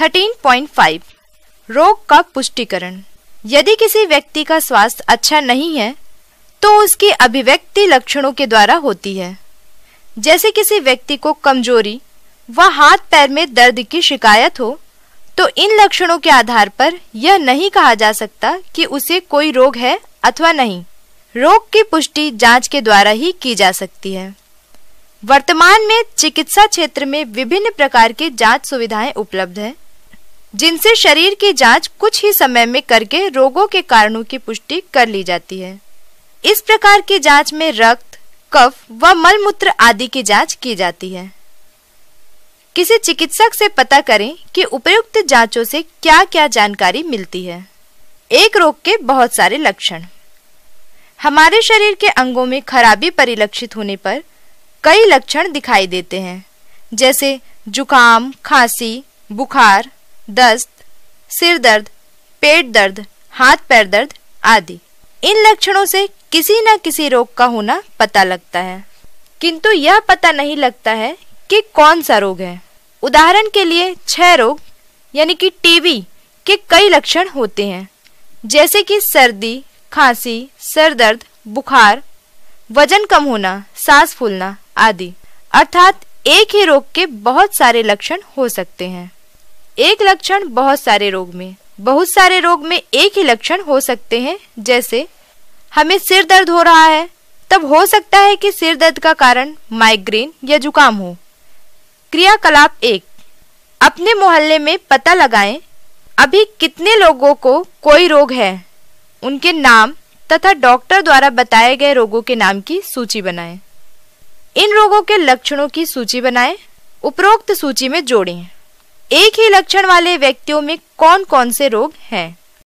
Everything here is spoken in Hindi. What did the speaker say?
13.5 रोग का पुष्टिकरण यदि किसी व्यक्ति का स्वास्थ्य अच्छा नहीं है तो उसकी अभिव्यक्ति लक्षणों के द्वारा होती है जैसे किसी व्यक्ति को कमजोरी व हाथ पैर में दर्द की शिकायत हो तो इन लक्षणों के आधार पर यह नहीं कहा जा सकता कि उसे कोई रोग है अथवा नहीं रोग की पुष्टि जांच के द्वारा ही की जा सकती है वर्तमान में चिकित्सा क्षेत्र में विभिन्न प्रकार की जांच सुविधाएं उपलब्ध हैं जिनसे शरीर की जांच कुछ ही समय में करके रोगों के कारणों की पुष्टि कर ली जाती है इस प्रकार की जांच में रक्त कफ व मलमूत्र आदि की जांच की जाती है किसी चिकित्सक से पता करें कि उपयुक्त जांचों से क्या क्या जानकारी मिलती है एक रोग के बहुत सारे लक्षण हमारे शरीर के अंगों में खराबी परिलक्षित होने पर कई लक्षण दिखाई देते हैं जैसे जुकाम खांसी बुखार दस्त सिर दर्द पेट दर्द हाथ पैर दर्द आदि इन लक्षणों से किसी न किसी रोग का होना पता लगता है किंतु यह पता नहीं लगता है कि कौन सा रोग है उदाहरण के लिए छह रोग यानी कि टीवी के कई लक्षण होते हैं जैसे कि सर्दी खांसी सर दर्द बुखार वजन कम होना सांस फूलना आदि अर्थात एक ही रोग के बहुत सारे लक्षण हो सकते हैं एक लक्षण बहुत सारे रोग में बहुत सारे रोग में एक ही लक्षण हो सकते हैं जैसे हमें सिर दर्द हो रहा है तब हो सकता है कि सिर दर्द का कारण माइग्रेन या जुकाम हो क्रियाकलाप एक अपने मोहल्ले में पता लगाएं अभी कितने लोगों को कोई रोग है उनके नाम तथा डॉक्टर द्वारा बताए गए रोगों के नाम की सूची बनाएं। इन रोगों के लक्षणों की सूची बनाएं, उपरोक्त सूची में जोड़ें एक ही लक्षण वाले व्यक्तियों में कौन कौन से रोग हैं